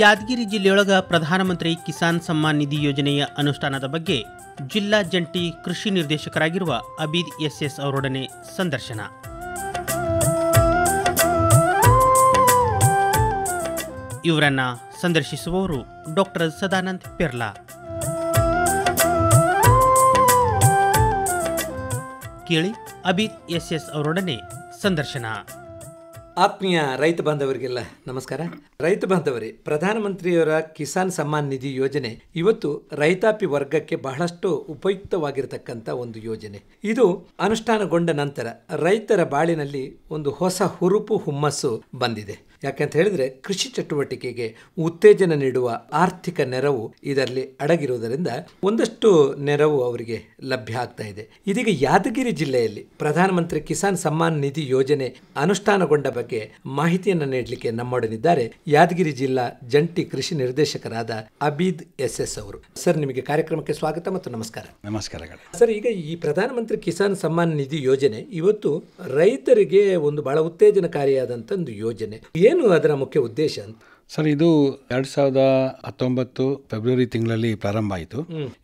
ಯಾದಗಿರಿ ಜಿಲ್ಲೆಯೊಳಗ ಪ್ರಧಾನಮಂತ್ರಿ ಕಿಸಾನ್ ಸಮ್ಮಾನ್ ನಿಧಿ ಯೋಜನೆಯ ಅನುಷ್ಠಾನದ ಬಗ್ಗೆ ಜಿಲ್ಲಾ ಜಂಟಿ ಕೃಷಿ ನಿರ್ದೇಶಕರಾಗಿರುವ ಅಬೀದ್ ಎಸ್ಎಸ್ ಅವರೊಡನೆ ಸಂದರ್ಶನ ಇವರನ್ನ ಸಂದರ್ಶಿಸುವವರು ಡಾಕ್ಟರ್ ಸದಾನಂದ್ ಪೆರ್ಲಾ ಕೇಳಿ ಅಬೀದ್ ಎಸ್ಎಸ್ ಅವರೊಡನೆ ಸಂದರ್ಶನ ಆತ್ಮೀಯ ರೈತ ಬಾಂಧವರಿಗೆಲ್ಲ ನಮಸ್ಕಾರ ರೈತ ಬಾಂಧವರೇ ಪ್ರಧಾನಮಂತ್ರಿಯವರ ಕಿಸಾನ್ ಸಮ್ಮಾನ್ ನಿಧಿ ಯೋಜನೆ ಇವತ್ತು ರೈತಾಪಿ ವರ್ಗಕ್ಕೆ ಬಹಳಷ್ಟು ಉಪಯುಕ್ತವಾಗಿರತಕ್ಕಂತ ಒಂದು ಯೋಜನೆ ಇದು ಅನುಷ್ಠಾನಗೊಂಡ ನಂತರ ರೈತರ ಬಾಳಿನಲ್ಲಿ ಒಂದು ಹೊಸ ಹುರುಪು ಹುಮ್ಮಸ್ಸು ಬಂದಿದೆ ಯಾಕೆಂತ ಹೇಳಿದ್ರೆ ಕೃಷಿ ಚಟುವಟಿಕೆಗೆ ಉತ್ತೇಜನ ನೀಡುವ ಆರ್ಥಿಕ ನೆರವು ಇದರಲ್ಲಿ ಅಡಗಿರುವುದರಿಂದ ಒಂದಷ್ಟು ನೆರವು ಅವರಿಗೆ ಲಭ್ಯ ಆಗ್ತಾ ಇದೆ ಇದೀಗ ಯಾದಗಿರಿ ಜಿಲ್ಲೆಯಲ್ಲಿ ಪ್ರಧಾನಮಂತ್ರಿ ಕಿಸಾನ್ ಸಮ್ಮಾನ್ ನಿಧಿ ಯೋಜನೆ ಅನುಷ್ಠಾನಗೊಂಡ ಬಗ್ಗೆ ಮಾಹಿತಿಯನ್ನು ನೀಡಲಿಕ್ಕೆ ನಮ್ಮೊಡನಿದ್ದಾರೆ ಯಾದಗಿರಿ ಜಿಲ್ಲಾ ಜಂಟಿ ಕೃಷಿ ನಿರ್ದೇಶಕರಾದ ಅಬೀದ್ ಎಸ್ ಎಸ್ ಅವರು ಸರ್ ನಿಮಗೆ ಕಾರ್ಯಕ್ರಮಕ್ಕೆ ಸ್ವಾಗತ ಮತ್ತು ನಮಸ್ಕಾರ ನಮಸ್ಕಾರಗಳು ಸರ್ ಈಗ ಈ ಪ್ರಧಾನಮಂತ್ರಿ ಕಿಸಾನ್ ಸಮ್ಮಾನ್ ನಿಧಿ ಯೋಜನೆ ಇವತ್ತು ರೈತರಿಗೆ ಒಂದು ಬಹಳ ಉತ್ತೇಜನಕಾರಿಯಾದಂತ ಒಂದು ಯೋಜನೆ menos a que que eu deixo sir ಇದು ಎರಡ್ ಸಾವಿರದ ಹತ್ತೊಂಬತ್ತು ಫೆಬ್ರವರಿ ತಿಂಗಳಲ್ಲಿ ಪ್ರಾರಂಭ ಆಯಿತು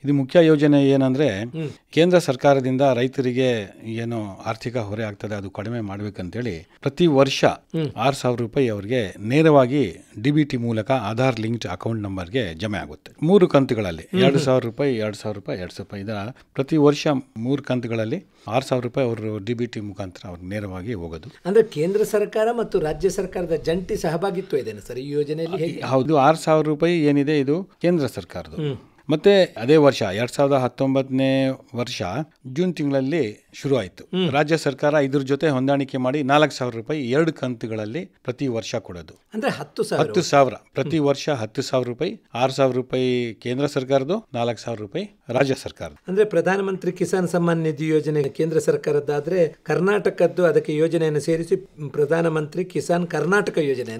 ಇದು ಮುಖ್ಯ ಯೋಜನೆ ಏನಂದ್ರೆ ಕೇಂದ್ರ ಸರ್ಕಾರದಿಂದ ರೈತರಿಗೆ ಏನು ಆರ್ಥಿಕ ಹೊರೆ ಆಗ್ತದೆ ಅದು ಕಡಿಮೆ ಹೇಳಿ ಪ್ರತಿ ವರ್ಷ ಆರು ಸಾವಿರ ರೂಪಾಯಿ ಅವರಿಗೆ ನೇರವಾಗಿ ಡಿಬಿಟಿ ಮೂಲಕ ಆಧಾರ್ ಲಿಂಕ್ಡ್ ಅಕೌಂಟ್ ನಂಬರ್ಗೆ ಜಮೆ ಆಗುತ್ತೆ ಮೂರು ಕಂತುಗಳಲ್ಲಿ ಎರಡು ಸಾವಿರ ರೂಪಾಯಿ ಎರಡು ಸಾವಿರ ರೂಪಾಯಿ ಎರಡು ಸಾವಿರ ರೂಪಾಯಿ ಇದರ ಪ್ರತಿ ವರ್ಷ ಮೂರು ಕಂತುಗಳಲ್ಲಿ ಆರು ಸಾವಿರ ರೂಪಾಯಿ ಅವರು ಡಿಬಿಟಿ ಮುಖಾಂತರ ಅವ್ರಿಗೆ ನೇರವಾಗಿ ಹೋಗೋದು ಅಂದ್ರೆ ಕೇಂದ್ರ ಸರ್ಕಾರ ಮತ್ತು ರಾಜ್ಯ ಸರ್ಕಾರದ ಜಂಟಿ ಸಹಭಾಗಿತ್ವ ಇದೆ ಸರ್ ಈ ಯೋಜನೆ ಯೋಜನೆಯಲ್ಲಿ ಹೌದು ಆರು ಸಾವಿರ ರೂಪಾಯಿ ಏನಿದೆ ಇದು ಕೇಂದ್ರ ಸರ್ಕಾರದ ಮತ್ತೆ ಅದೇ ವರ್ಷ ಎರಡ್ ಸಾವಿರದ ಹತ್ತೊಂಬತ್ತನೇ ವರ್ಷ ಜೂನ್ ತಿಂಗಳಲ್ಲಿ ಶುರುವಾಯಿತು ರಾಜ್ಯ ಸರ್ಕಾರ ಇದ್ರ ಜೊತೆ ಹೊಂದಾಣಿಕೆ ಮಾಡಿ ನಾಲ್ಕು ಸಾವಿರ ರೂಪಾಯಿ ಎರಡು ಕಂತುಗಳಲ್ಲಿ ಪ್ರತಿ ವರ್ಷ ಕೊಡೋದು ಅಂದ್ರೆ ಹತ್ತು ಹತ್ತು ಸಾವಿರ ಪ್ರತಿ ವರ್ಷ ಹತ್ತು ಸಾವಿರ ರೂಪಾಯಿ ಆರ್ ಸಾವಿರ ರೂಪಾಯಿ ಕೇಂದ್ರ ಸರ್ಕಾರದ್ದು ನಾಲ್ಕು ಸಾವಿರ ರೂಪಾಯಿ ರಾಜ್ಯ ಸರ್ಕಾರದ ಅಂದ್ರೆ ಪ್ರಧಾನಮಂತ್ರಿ ಕಿಸಾನ್ ಸಮ್ಮಾನ್ ನಿಧಿ ಯೋಜನೆ ಕೇಂದ್ರ ಸರ್ಕಾರದ್ದಾದ್ರೆ ಕರ್ನಾಟಕದ್ದು ಅದಕ್ಕೆ ಯೋಜನೆಯನ್ನು ಸೇರಿಸಿ ಪ್ರಧಾನಮಂತ್ರಿ ಕಿಸಾನ್ ಕರ್ನಾಟಕ ಯೋಜನೆ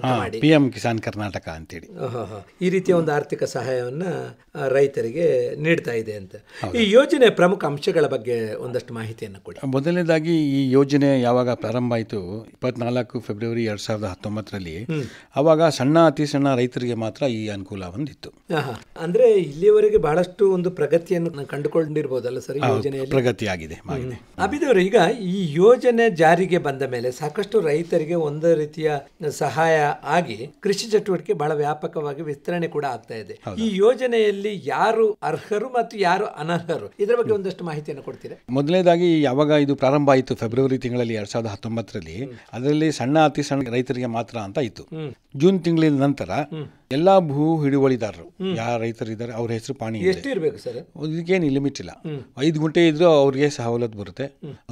ಪಿ ಎಂ ಕಿಸಾನ್ ಕರ್ನಾಟಕ ಅಂತೇಳಿ ಈ ರೀತಿಯ ಒಂದು ಆರ್ಥಿಕ ಸಹಾಯವನ್ನ ರೈತ ರೈತರಿಗೆ ನೀಡ್ತಾ ಇದೆ ಅಂತ ಈ ಯೋಜನೆ ಪ್ರಮುಖ ಅಂಶಗಳ ಬಗ್ಗೆ ಒಂದಷ್ಟು ಮಾಹಿತಿಯನ್ನು ಕೊಡಿ ಮೊದಲನೇದಾಗಿ ಈ ಯೋಜನೆ ಯಾವಾಗ ಪ್ರಾರಂಭ ಆಯಿತು ಇಪ್ಪತ್ನಾಲ್ಕು ಫೆಬ್ರವರಿ ಎರಡು ಸಾವಿರದ ಹತ್ತೊಂಬತ್ತರಲ್ಲಿ ಅವಾಗ ಸಣ್ಣ ಅತಿ ಸಣ್ಣ ರೈತರಿಗೆ ಮಾತ್ರ ಈ ಅನುಕೂಲ ಹೊಂದಿತ್ತು ಅಂದ್ರೆ ಇಲ್ಲಿವರೆಗೆ ಬಹಳಷ್ಟು ಒಂದು ಪ್ರಗತಿಯನ್ನು ಕಂಡುಕೊಂಡಿರಬಹುದಲ್ಲ ಸರ್ ಯೋಜನೆ ಪ್ರಗತಿಯಾಗಿದೆ ಅಭಿದವರು ಈಗ ಈ ಯೋಜನೆ ಜಾರಿಗೆ ಬಂದ ಮೇಲೆ ಸಾಕಷ್ಟು ರೈತರಿಗೆ ಒಂದು ರೀತಿಯ ಸಹಾಯ ಆಗಿ ಕೃಷಿ ಚಟುವಟಿಕೆ ಬಹಳ ವ್ಯಾಪಕವಾಗಿ ವಿಸ್ತರಣೆ ಕೂಡ ಆಗ್ತಾ ಇದೆ ಈ ಯೋಜನೆಯಲ್ಲಿ ಯಾವ ಯಾರು ಅರ್ಹರು ಮತ್ತು ಯಾರು ಅನರ್ಹರು ಇದರ ಬಗ್ಗೆ ಒಂದಷ್ಟು ಮಾಹಿತಿಯನ್ನು ಕೊಡ್ತೀರಾ ಮೊದಲನೇದಾಗಿ ಯಾವಾಗ ಇದು ಪ್ರಾರಂಭ ಆಯಿತು ಫೆಬ್ರವರಿ ತಿಂಗಳಲ್ಲಿ ಎರಡ್ ಸಾವಿರದ ಹತ್ತೊಂಬತ್ತರಲ್ಲಿ ಅದರಲ್ಲಿ ಸಣ್ಣ ಅತಿ ಸಣ್ಣ ರೈತರಿಗೆ ಮಾತ್ರ ಅಂತ ಇತ್ತು ಜೂನ್ ತಿಂಗಳಿನ ನಂತರ ಎಲ್ಲಾ ಭೂ ಹಿಡುವಳಿದಾರರು ಯಾರ ರೈತರು ಇದ್ದಾರೆ ಅವ್ರ ಹೆಸರು ಪಾಣಿ ಎಷ್ಟು ಇರಬೇಕು ಇದಕ್ಕೇನು ಲಿಮಿಟ್ ಇಲ್ಲ ಐದು ಗುಂಟೆ ಇದ್ರು ಅವ್ರಿಗೆ ಸವಲತ್ತು ಬರುತ್ತೆ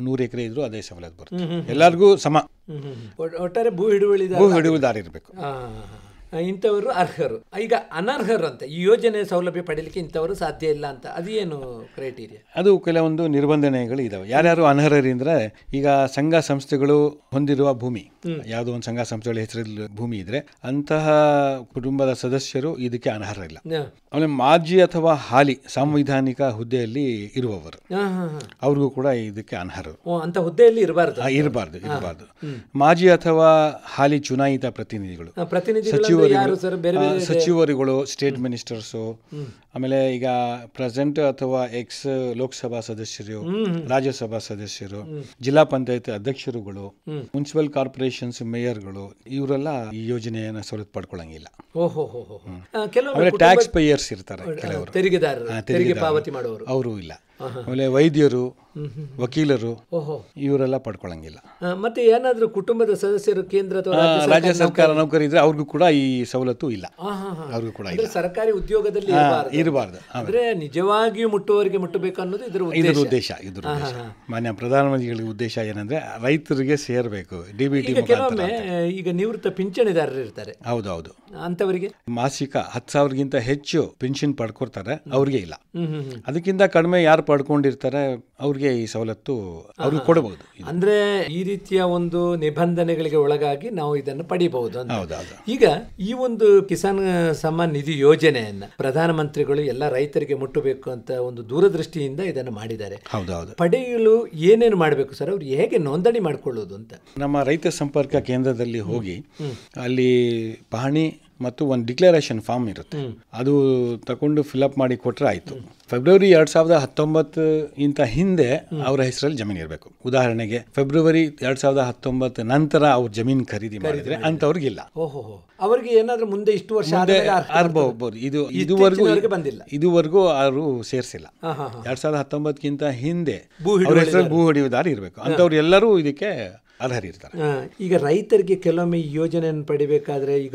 ನೂರು ಎಕರೆ ಇದ್ರು ಅದೇ ಸವಲತ್ತು ಬರುತ್ತೆ ಎಲ್ಲರಿಗೂ ಸಮ ಒಟ್ಟಾರೆ ಭೂ ಹಿಡುವಳಿದಾರ ಭೂ ಹಿಡುವಳಿದಾರ ಇರಬೇಕು ಇಂಥವರು ಅರ್ಹರು ಈಗ ಅನರ್ಹರು ಅಂತ ಈ ಯೋಜನೆ ಸೌಲಭ್ಯ ಪಡೀಲಿಕ್ಕೆ ಇಂಥವರು ಸಾಧ್ಯ ಇಲ್ಲ ಅಂತ ಅದೇನು ಕ್ರೈಟೀರಿಯಾ ಅದು ಕೆಲವೊಂದು ನಿರ್ಬಂಧನೆಗಳು ಇದಾವೆ ಯಾರ್ಯಾರು ಅನರ್ಹರಿಂದ್ರೆ ಈಗ ಸಂಘ ಸಂಸ್ಥೆಗಳು ಹೊಂದಿರುವ ಭೂಮಿ ಯಾವುದೋ ಒಂದು ಸಂಘ ಸಂಸ್ಥೆಗಳ ಹೆಸರಲ್ಲಿ ಭೂಮಿ ಇದ್ರೆ ಅಂತಹ ಕುಟುಂಬದ ಸದಸ್ಯರು ಇದಕ್ಕೆ ಅನರ್ಹರಿಲ್ಲ ಆಮೇಲೆ ಮಾಜಿ ಅಥವಾ ಹಾಲಿ ಸಾಂವಿಧಾನಿಕ ಹುದ್ದೆಯಲ್ಲಿ ಇರುವವರು ಅವ್ರಿಗೂ ಕೂಡ ಇದಕ್ಕೆ ಅನರ್ಹರು ಅಂತ ಹುದ್ದೆಯಲ್ಲಿ ಇರಬಾರ್ದು ಇರಬಾರ್ದು ಇರಬಾರ್ದು ಮಾಜಿ ಅಥವಾ ಹಾಲಿ ಚುನಾಯಿತ ಪ್ರತಿನಿಧಿಗಳು ಸಚಿವ ಸಚಿವರುಗಳು ಸ್ಟೇಟ್ ಮಿನಿಸ್ಟರ್ಸು ಆಮೇಲೆ ಈಗ ಪ್ರೆಸೆಂಟ್ ಅಥವಾ ಎಕ್ಸ್ ಲೋಕಸಭಾ ಸದಸ್ಯರು ರಾಜ್ಯಸಭಾ ಸದಸ್ಯರು ಜಿಲ್ಲಾ ಪಂಚಾಯತ್ ಅಧ್ಯಕ್ಷರುಗಳು ಮುನ್ಸಿಪಲ್ ಕಾರ್ಪೊರೇಷನ್ಸ್ ಮೇಯರ್ಗಳು ಇವರೆಲ್ಲ ಈ ಯೋಜನೆಯನ್ನ ಸೌಲತ್ ಪಡ್ಕೊಳ್ಳಂಗಿಲ್ಲ ಟ್ಯಾಕ್ಸ್ ಪೇಯರ್ಸ್ ಇರ್ತಾರೆ ಕೆಲವರು ತೆರಿಗೆ ಪಾವತಿ ಮಾಡುವರು ಅವರು ಇಲ್ಲ ಆಮೇಲೆ ವೈದ್ಯರು ವಕೀಲರು ಇವರೆಲ್ಲ ಪಡ್ಕೊಳ್ಳಂಗಿಲ್ಲ ಮತ್ತೆ ಏನಾದರೂ ಕುಟುಂಬದ ಸದಸ್ಯರು ಕೇಂದ್ರ ಅಥವಾ ರಾಜ್ಯ ಸರ್ಕಾರ ನೌಕರಿ ಇದ್ರೆ ಅವ್ರಿಗೂ ಕೂಡ ಈ ಸವಲತ್ತು ಇಲ್ಲ ಅವ್ರಿಗೂ ಕೂಡ ಇಲ್ಲ ಸರ್ಕಾರಿ ಉದ್ಯೋಗದಲ್ಲಿ ಇರಬಾರ್ದು ಅಂದ್ರೆ ನಿಜವಾಗಿಯೂ ಮುಟ್ಟುವವರಿಗೆ ಮುಟ್ಟಬೇಕು ಅನ್ನೋದು ಇದರ ಇದರ ಉದ್ದೇಶ ಇದ್ರ ಮಾನ್ಯ ಪ್ರಧಾನಮಂತ್ರಿಗಳ ಉದ್ದೇಶ ಏನಂದ್ರೆ ರೈತರಿಗೆ ಸೇರ್ಬೇಕು ಡಿ ಬಿ ಈಗ ನಿವೃತ್ತ ಪಿಂಚಣಿದಾರರು ಇರ್ತಾರೆ ಹೌದು ಹೌದು ಅಂತವರಿಗೆ ಮಾಸಿಕ ಹತ್ತು ಸಾವಿರಗಿಂತ ಹೆಚ್ಚು ಪಿನ್ಷನ್ ಪಡ್ಕೊಡ್ತಾರೆ ಅವ್ರಿಗೆ ಇಲ್ಲ ಅದಕ್ಕಿಂತ ಕಡಿಮೆ ಯಾರು ಪಡ್ಕೊಂಡಿರ್ತಾರೆ ಅವ್ರಿಗೆ ಈ ಸವಲತ್ತು ಅವ್ರಿಗೆ ಕೊಡಬಹುದು ಅಂದ್ರೆ ಈ ರೀತಿಯ ಒಂದು ನಿಬಂಧನೆಗಳಿಗೆ ಒಳಗಾಗಿ ನಾವು ಇದನ್ನು ಪಡಿಬಹುದು ಈಗ ಈ ಒಂದು ಕಿಸಾನ್ ಸಮ್ಮಾನ್ ನಿಧಿ ಯೋಜನೆಯನ್ನ ಮಂತ್ರಿಗಳು ಎಲ್ಲ ರೈತರಿಗೆ ಮುಟ್ಟಬೇಕು ಅಂತ ಒಂದು ದೂರದೃಷ್ಟಿಯಿಂದ ಇದನ್ನು ಮಾಡಿದ್ದಾರೆ ಪಡೆಯಲು ಏನೇನು ಮಾಡಬೇಕು ಸರ್ ಅವ್ರು ಹೇಗೆ ನೋಂದಣಿ ಮಾಡಿಕೊಳ್ಳೋದು ಅಂತ ನಮ್ಮ ರೈತ ಸಂಪರ್ಕ ಕೇಂದ್ರದಲ್ಲಿ ಹೋಗಿ ಅಲ್ಲಿ ಪಹಣಿ ಮತ್ತು ಒಂದು ಡಿಕ್ಲರೇಷನ್ ಫಾರ್ಮ್ ಇರುತ್ತೆ ಅದು ತಗೊಂಡು ಫಿಲ್ಅಪ್ ಮಾಡಿ ಕೊಟ್ಟರೆ ಆಯಿತು ಫೆಬ್ರವರಿ ಎರಡು ಸಾವಿರದ ಹತ್ತೊಂಬತ್ತು ಇಂತ ಹಿಂದೆ ಅವರ ಹೆಸರಲ್ಲಿ ಜಮೀನು ಇರಬೇಕು ಉದಾಹರಣೆಗೆ ಫೆಬ್ರವರಿ ಎರಡು ಸಾವಿರದ ಹತ್ತೊಂಬತ್ತು ನಂತರ ಅವ್ರ ಜಮೀನು ಖರೀದಿ ಮಾಡಿದ್ರೆ ಅಂತವ್ರಿಗಿಲ್ಲ ಅವರಿಗೆ ಏನಾದ್ರೂ ಮುಂದೆ ಇಷ್ಟು ವರ್ಷ ಇದು ಇದುವರೆಗೂ ಬಂದಿಲ್ಲ ಇದುವರೆಗೂ ಅವರು ಸೇರಿಸಿಲ್ಲ ಎರಡ್ ಸಾವಿರದ ಹತ್ತೊಂಬತ್ತಕ್ಕಿಂತ ಹಿಂದೆ ಅವ್ರ ಹೆಸರಲ್ಲಿ ಭೂ ಹಿಡಿಯುವುದಾರ ಇರಬೇಕು ಅಂತವ್ರು ಎಲ್ಲರೂ ಇದಕ್ಕೆ ಅರ್ಹರಿರ್ತಾರೆ ಈಗ ರೈತರಿಗೆ ಕೆಲವೊಮ್ಮೆ ಈ ಯೋಜನೆಯನ್ನು ಪಡಿಬೇಕಾದ್ರೆ ಈಗ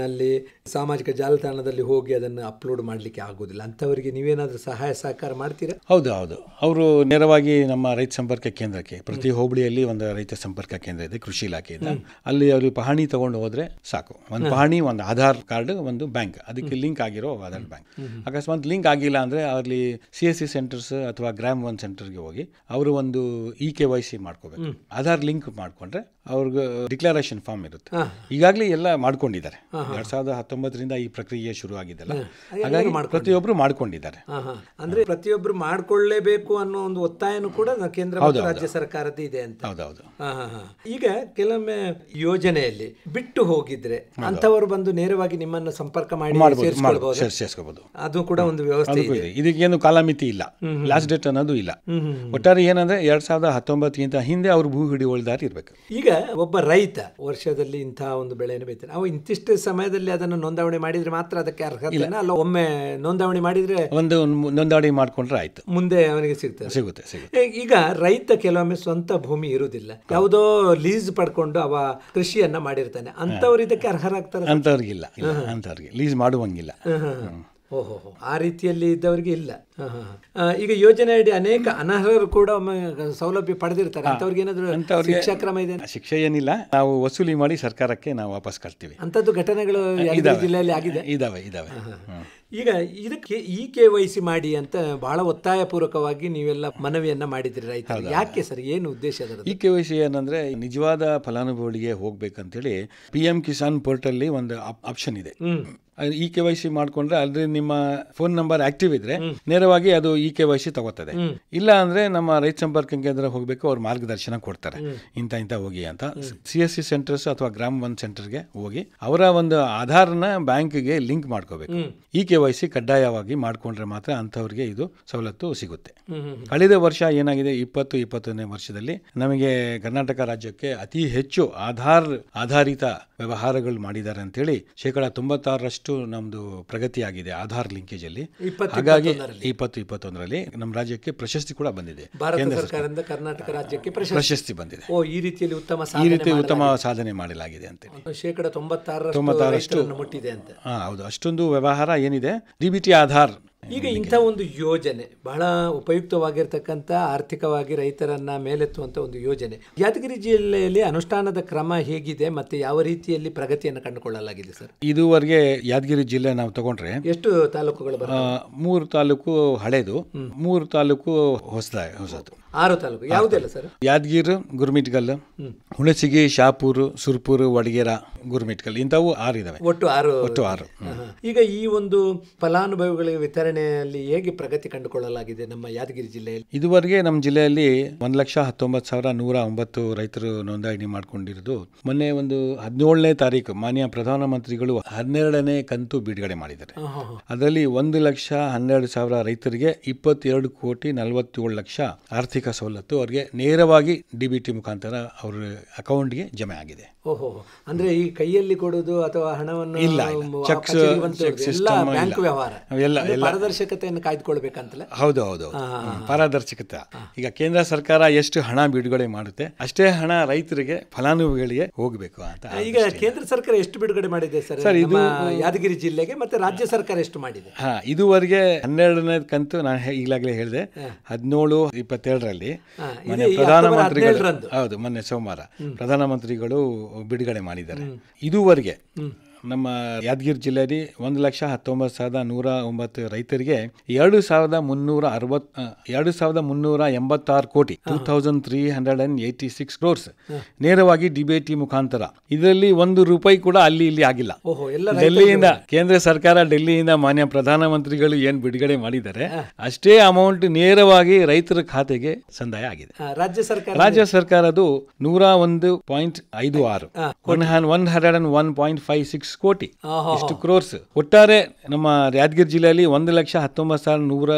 ನಲ್ಲಿ ಸಾಮಾಜಿಕ ಜಾಲತಾಣದಲ್ಲಿ ಹೋಗಿ ಅದನ್ನು ಅಪ್ಲೋಡ್ ಮಾಡಲಿಕ್ಕೆ ಆಗೋದಿಲ್ಲ ಅಂತವರಿಗೆ ನೀವೇನಾದರೂ ಸಹಾಯ ಸಹಕಾರ ಮಾಡ್ತೀರಾ ಹೌದು ಹೌದು ಅವರು ನೇರವಾಗಿ ನಮ್ಮ ರೈತ ಸಂಪರ್ಕ ಕೇಂದ್ರಕ್ಕೆ ಪ್ರತಿ ಹೋಬಳಿಯಲ್ಲಿ ಒಂದು ರೈತ ಸಂಪರ್ಕ ಕೇಂದ್ರ ಇದೆ ಕೃಷಿ ಇಲಾಖೆಯಿಂದ ಅಲ್ಲಿ ಅವರು ಪಹಣಿ ತಗೊಂಡು ಹೋದ್ರೆ ಸಾಕು ಒಂದು ಪಹಣಿ ಒಂದು ಆಧಾರ್ ಕಾರ್ಡ್ ಒಂದು ಬ್ಯಾಂಕ್ ಅದಕ್ಕೆ ಲಿಂಕ್ ಆಗಿರೋ ಆಧಾರ್ ಬ್ಯಾಂಕ್ ಅಕಸ್ಮಾತ್ ಲಿಂಕ್ ಆಗಿಲ್ಲ ಅಂದ್ರೆ ಅಲ್ಲಿ ಸಿ ಎಸ್ ಸಿ ಸೆಂಟರ್ಸ್ ಅಥವಾ ಗ್ರಾಮ್ ಒನ್ ಸೆಂಟರ್ಗೆ ಹೋಗಿ ಅವರು ಒಂದು ಇ ಕೆ ವೈ ಸಿ ಮಾಡ್ಕೋಬೇಕು ಆಧಾರ್ ಲಿಂಕ್ ಮಾಡಿಕೊಂಡ್ರೆ ಅವ್ರಿಗೆ ಡಿಕ್ಲರೇಷನ್ ಫಾರ್ಮ್ ಇರುತ್ತೆ ಈಗಾಗಲೇ ಎಲ್ಲ ಮಾಡ್ಕೊಂಡಿದ್ದಾರೆ ಎರಡ್ ಸಾವಿರದ ಹತ್ತೊಂಬತ್ತರಿಂದ ಈ ಪ್ರಕ್ರಿಯೆ ಶುರು ಆಗಿದೆ ಹಾಗಾಗಿ ಪ್ರತಿಯೊಬ್ಬರು ಮಾಡ್ಕೊಂಡಿದ್ದಾರೆ ಅಂದ್ರೆ ಪ್ರತಿಯೊಬ್ಬರು ಮಾಡ್ಕೊಳ್ಳೇಬೇಕು ಅನ್ನೋ ಒಂದು ಒತ್ತಾಯನೂ ಕೂಡ ಕೇಂದ್ರ ರಾಜ್ಯ ಸರ್ಕಾರದ ಇದೆ ಅಂತ ಹೌದೌದು ಈಗ ಕೆಲವೊಮ್ಮೆ ಯೋಜನೆಯಲ್ಲಿ ಬಿಟ್ಟು ಹೋಗಿದ್ರೆ ಅಂತವರು ಬಂದು ನೇರವಾಗಿ ನಿಮ್ಮನ್ನು ಸಂಪರ್ಕ ಮಾಡಿ ಸೇರಿಸ್ಕೋಬಹುದು ಅದು ಕೂಡ ಒಂದು ವ್ಯವಸ್ಥೆ ಇದೆ ಇದಕ್ಕೇನು ಕಾಲಮಿತಿ ಇಲ್ಲ ಲಾಸ್ಟ್ ಡೇಟ್ ಅನ್ನೋದು ಇಲ್ಲ ಒಟ್ಟಾರೆ ಏನಂದ್ರೆ ಎರಡ್ ಸಾವಿರದ ಹತ್ತೊಂಬತ್ತಕ್ಕಿಂತ ಹಿಂದೆ ಅವರು ಭೂ ಹಿಡಿಯೋಳ್ದಾರೆ ಇರಬೇಕು ಈಗ ಒಬ್ಬ ರೈತ ವರ್ಷದಲ್ಲಿ ಇಂತಹ ಒಂದು ಬೆಳೆಯನ್ನು ಬೇಯ್ತಾನೆ ಅವು ಇಂತಿಷ್ಟು ಸಮಯದಲ್ಲಿ ಅದನ್ನು ನೋಂದಾವಣಿ ಮಾಡಿದ್ರೆ ಮಾತ್ರ ಅದಕ್ಕೆ ಅರ್ಹತೆ ಅಲ್ಲ ಒಮ್ಮೆ ನೋಂದಾವಣಿ ಮಾಡಿದ್ರೆ ಒಂದು ನೋಂದಾವಣಿ ಮಾಡ್ಕೊಂಡ್ರೆ ಆಯ್ತು ಮುಂದೆ ಅವನಿಗೆ ಸಿಗ್ತದೆ ಸಿಗುತ್ತೆ ಸಿಗುತ್ತೆ ಈಗ ರೈತ ಕೆಲವೊಮ್ಮೆ ಸ್ವಂತ ಭೂಮಿ ಇರುವುದಿಲ್ಲ ಯಾವುದೋ ಲೀಸ್ ಪಡ್ಕೊಂಡು ಅವ ಕೃಷಿಯನ್ನ ಮಾಡಿರ್ತಾನೆ ಅಂತವ್ರು ಇದಕ್ಕೆ ಅರ್ಹರಾಗ್ತಾರೆ ಅಂತವ್ರಿಗಿಲ್ಲ ಅಂತವ್ರಿಗೆ ಲೀಸ್ ಮಾಡುವಂಗಿಲ್ಲ ಓಹೋ ಆ ರೀತಿಯಲ್ಲಿ ಇದ್ದವರಿಗೆ ಇಲ್ಲ ಈಗ ಯೋಜನೆ ಅಡಿ ಅನೇಕ ಅನರ್ಹರು ಕೂಡ ಸೌಲಭ್ಯ ಪಡೆದಿರ್ತಾರೆ ಅಂತವ್ರಿಗೆ ಏನಾದ್ರು ಶಿಕ್ಷಾ ಕ್ರಮ ಇದೆ ಶಿಕ್ಷೆ ಏನಿಲ್ಲ ನಾವು ವಸೂಲಿ ಮಾಡಿ ಸರ್ಕಾರಕ್ಕೆ ನಾವು ವಾಪಸ್ ಕಳ್ತೀವಿ ಅಂತದ್ದು ಘಟನೆಗಳು ಜಿಲ್ಲೆಯಲ್ಲಿ ಆಗಿದೆ ಇದಾವೆ ಇದಾವೆ ಈಗ ಇದಕ್ಕೆ ಇ ಕೆ ವೈ ಸಿ ಮಾಡಿ ಅಂತ ಬಹಳ ಒತ್ತಾಯ ಪೂರ್ವಕವಾಗಿ ನೀವೆಲ್ಲ ಮನವಿಯನ್ನ ಮಾಡಿದ್ರಿ ರೈತರು ಯಾಕೆ ಸರ್ ಏನು ಉದ್ದೇಶ ಇ ಕೆ ವೈ ಸಿ ಏನಂದ್ರೆ ನಿಜವಾದ ಫಲಾನುಭವಿಗೆ ಹೋಗ್ಬೇಕಂತೇಳಿ ಪಿ ಎಂ ಕಿಸಾನ್ ಪೋರ್ಟಲ್ ಒಂದು ಆಪ್ಷನ್ ಇದೆ ಇ ಕೆ ವೈ ಸಿ ಮಾಡಿಕೊಂಡ್ರೆ ಅಲ್ಲಿ ನಿಮ್ಮ ಫೋನ್ ನಂಬರ್ ಆಕ್ಟಿವ್ ಇದ್ರೆ ನೇರವಾಗಿ ಅದು ಇ ಕೆ ವೈ ಸಿ ತಗೋತದೆ ಇಲ್ಲ ಅಂದ್ರೆ ನಮ್ಮ ರೈತ ಸಂಪರ್ಕ ಕೇಂದ್ರ ಹೋಗಬೇಕು ಅವ್ರ ಮಾರ್ಗದರ್ಶನ ಕೊಡ್ತಾರೆ ಇಂಥ ಇಂಥ ಹೋಗಿ ಅಂತ ಸಿ ಎಸ್ ಸಿ ಸೆಂಟರ್ಸ್ ಅಥವಾ ಗ್ರಾಮ ಸೆಂಟರ್ ಗೆ ಹೋಗಿ ಅವರ ಒಂದು ಬ್ಯಾಂಕ್ ಗೆ ಲಿಂಕ್ ಮಾಡ್ಕೋಬೇಕು ಇ ಕೆ ವೈ ಸಿ ಕಡ್ಡಾಯವಾಗಿ ಮಾಡಿಕೊಂಡ್ರೆ ಮಾತ್ರ ಅಂಥವ್ರಿಗೆ ಇದು ಸವಲತ್ತು ಸಿಗುತ್ತೆ ಕಳೆದ ವರ್ಷ ಏನಾಗಿದೆ ಇಪ್ಪತ್ತು ಇಪ್ಪತ್ತೊಂದನೇ ವರ್ಷದಲ್ಲಿ ನಮಗೆ ಕರ್ನಾಟಕ ರಾಜ್ಯಕ್ಕೆ ಅತಿ ಹೆಚ್ಚು ಆಧಾರ್ ಆಧಾರಿತ ವ್ಯವಹಾರಗಳು ಮಾಡಿದ್ದಾರೆ ಅಂತೇಳಿ ಶೇಕಡಾ ತೊಂಬತ್ತಾರಷ್ಟು ನಮ್ದು ಪ್ರಗತಿಯಾಗಿದೆ ಆಧಾರ್ ಅಲ್ಲಿ ಹಾಗಾಗಿ ಇಪ್ಪತ್ತು ಇಪ್ಪತ್ತೊಂದರಲ್ಲಿ ನಮ್ಮ ರಾಜ್ಯಕ್ಕೆ ಪ್ರಶಸ್ತಿ ಕೂಡ ಬಂದಿದೆ ಕೇಂದ್ರ ಸರ್ಕಾರದಿಂದ ಕರ್ನಾಟಕ ರಾಜ್ಯಕ್ಕೆ ಪ್ರಶಸ್ತಿ ಬಂದಿದೆ ಓ ಈ ರೀತಿಯಲ್ಲಿ ಉತ್ತಮ ಈ ರೀತಿ ಉತ್ತಮ ಸಾಧನೆ ಮಾಡಲಾಗಿದೆ ಅಂತ ಶೇಕಡ ತೊಂಬತ್ತಾರಷ್ಟು ಮುಟ್ಟಿದೆ ಅಂತ ಹೌದು ಅಷ್ಟೊಂದು ವ್ಯವಹಾರ ಏನಿದೆ ಡಿಬಿಟಿ ಆಧಾರ್ ಈಗ ಇಂಥ ಒಂದು ಯೋಜನೆ ಬಹಳ ಉಪಯುಕ್ತವಾಗಿರ್ತಕ್ಕಂಥ ಆರ್ಥಿಕವಾಗಿ ರೈತರನ್ನ ಮೇಲೆತ್ತುವಂಥ ಒಂದು ಯೋಜನೆ ಯಾದಗಿರಿ ಜಿಲ್ಲೆಯಲ್ಲಿ ಅನುಷ್ಠಾನದ ಕ್ರಮ ಹೇಗಿದೆ ಮತ್ತೆ ಯಾವ ರೀತಿಯಲ್ಲಿ ಪ್ರಗತಿಯನ್ನು ಕಂಡುಕೊಳ್ಳಲಾಗಿದೆ ಸರ್ ಇದುವರೆಗೆ ಯಾದಗಿರಿ ಜಿಲ್ಲೆ ನಾವು ತಗೊಂಡ್ರೆ ಎಷ್ಟು ತಾಲೂಕುಗಳು ಮೂರು ತಾಲೂಕು ಹಳೇದು ಮೂರು ತಾಲೂಕು ಹೊಸದ ಹೊಸದು ಆರು ತಾಲೂಕು ಯಾವುದೆಲ್ಲ ಸರ್ ಯಾದಗಿರ್ ಗುರುಮಿಟ್ಗಲ್ ಹುಣಸಿಗೆ ಶಾಪೂರ್ ಸುರ್ಪುರ್ ವಡಗೇರ ಗುರುಮಿಟ್ಗಲ್ ಇಂತವು ಆರು ಇದಾವೆ ಒಟ್ಟು ಆರು ಒಟ್ಟು ಆರು ಈಗ ಈ ಒಂದು ಫಲಾನುಭವಿಗಳಿಗೆ ವಿತರಣೆಯಲ್ಲಿ ಹೇಗೆ ಪ್ರಗತಿ ಕಂಡುಕೊಳ್ಳಲಾಗಿದೆ ನಮ್ಮ ಯಾದಗಿರಿ ಜಿಲ್ಲೆಯಲ್ಲಿ ಇದುವರೆಗೆ ನಮ್ಮ ಜಿಲ್ಲೆಯಲ್ಲಿ ಒಂದ್ ಲಕ್ಷ ಹತ್ತೊಂಬತ್ತು ಸಾವಿರ ನೂರ ಒಂಬತ್ತು ರೈತರು ನೋಂದಣಿ ಮಾಡಿಕೊಂಡಿರೋದು ಮೊನ್ನೆ ಒಂದು ಹದಿನೇಳನೇ ತಾರೀಕು ಮಾನ್ಯ ಪ್ರಧಾನಮಂತ್ರಿಗಳು ಹನ್ನೆರಡನೇ ಕಂತು ಬಿಡುಗಡೆ ಮಾಡಿದ್ದಾರೆ ಅದರಲ್ಲಿ ಒಂದು ಲಕ್ಷ ಹನ್ನೆರಡು ಸಾವಿರ ರೈತರಿಗೆ ಇಪ್ಪತ್ತೆರಡು ಕೋಟಿ ನಲವತ್ತೇಳು ಲಕ್ಷ ಆರ್ಥಿಕ ಆರ್ಥಿಕ ಸವಲತ್ತು ಅವರಿಗೆ ನೇರವಾಗಿ ಡಿ ಬಿ ಟಿ ಮುಖಾಂತರ ಅವರ ಅಕೌಂಟ್ಗೆ ಜಮೆ ಆಗಿದೆ ಓಹೋ ಅಂದ್ರೆ ಈ ಕೈಯಲ್ಲಿ ಕೊಡೋದು ಅಥವಾ ಹಣವನ್ನು ಇಲ್ಲ ಚೆಕ್ಸ್ ಬ್ಯಾಂಕ್ ವ್ಯವಹಾರ ಪಾರದರ್ಶಕತೆಯನ್ನು ಹೌದು ಹೌದು ಪಾರದರ್ಶಕತೆ ಈಗ ಕೇಂದ್ರ ಸರ್ಕಾರ ಎಷ್ಟು ಹಣ ಬಿಡುಗಡೆ ಮಾಡುತ್ತೆ ಅಷ್ಟೇ ಹಣ ರೈತರಿಗೆ ಫಲಾನುಭವಿಗಳಿಗೆ ಹೋಗಬೇಕು ಅಂತ ಈಗ ಕೇಂದ್ರ ಸರ್ಕಾರ ಎಷ್ಟು ಬಿಡುಗಡೆ ಮಾಡಿದೆ ಸರ್ ಸರ್ ಇದು ಯಾದಗಿರಿ ಜಿಲ್ಲೆಗೆ ಮತ್ತೆ ರಾಜ್ಯ ಸರ್ಕಾರ ಎಷ್ಟು ಮಾಡಿದೆ ಹಾ ಇದುವರೆಗೆ ಹನ್ನೆರಡನೇ ಕಂತು ನಾನು ಈಗಾಗಲೇ ಹೇಳಿದೆ ಹದಿನೇಳು ಇಪ್ಪತ್ತೆರಡರ ಇದರಲ್ಲಿ ಪ್ರಧಾನಮಂತ್ರಿಗಳು ಹೌದು ಮೊನ್ನೆ ಸೋಮವಾರ ಪ್ರಧಾನಮಂತ್ರಿಗಳು ಬಿಡುಗಡೆ ಮಾಡಿದ್ದಾರೆ ಇದುವರೆಗೆ ನಮ್ಮ ಯಾದಗಿರಿ ಜಿಲ್ಲೆಯಲ್ಲಿ ಒಂದು ಲಕ್ಷ ಹತ್ತೊಂಬತ್ತು ಸಾವಿರದ ನೂರ ಒಂಬತ್ತು ರೈತರಿಗೆ ಎರಡು ಸಾವಿರದ ಮುನ್ನೂರ ಅರವತ್ ಎರಡು ಸಾವಿರದ ಮುನ್ನೂರ ಎಂಬತ್ತಾರು ಕೋಟಿ two thousand three hundred and eighty six crores ನೇರವಾಗಿ ಡಿಬೇಟಿ ಮುಖಾಂತರ ಇದರಲ್ಲಿ ಒಂದು ರೂಪಾಯಿ ಕೂಡ ಅಲ್ಲಿ ಇಲ್ಲಿ ಆಗಿಲ್ಲ ಡೆಲ್ಲಿಯಿಂದ ಕೇಂದ್ರ ಸರ್ಕಾರ ಡೆಲ್ಲಿಯಿಂದ ಮಾನ್ಯ ಪ್ರಧಾನ ಮಂತ್ರಿಗಳು ಏನ್ ಬಿಡುಗಡೆ ಮಾಡಿದ್ದಾರೆ ಅಷ್ಟೇ ಅಮೌಂಟ್ ನೇರವಾಗಿ ರೈತರ ಖಾತೆಗೆ ಸಂದಾಯ ಆಗಿದೆ ರಾಜ್ಯ ಸರ್ಕಾರ ರಾಜ್ಯ ಸರ್ಕಾರದು ನೂರ ಒಂದು ಪಾಯಿಂಟ್ ಐದು ಆರು one one hundred and one point five six six ಕೋಟಿ ಇಷ್ಟು ಕ್ರೋರ್ಸ್ ಒಟ್ಟಾರೆ ನಮ್ಮ ಯಾದಗಿರಿ ಜಿಲ್ಲೆಯಲ್ಲಿ ಒಂದು ಲಕ್ಷ ಹತ್ತೊಂಬತ್ತು ಸಾವಿರದ ನೂರ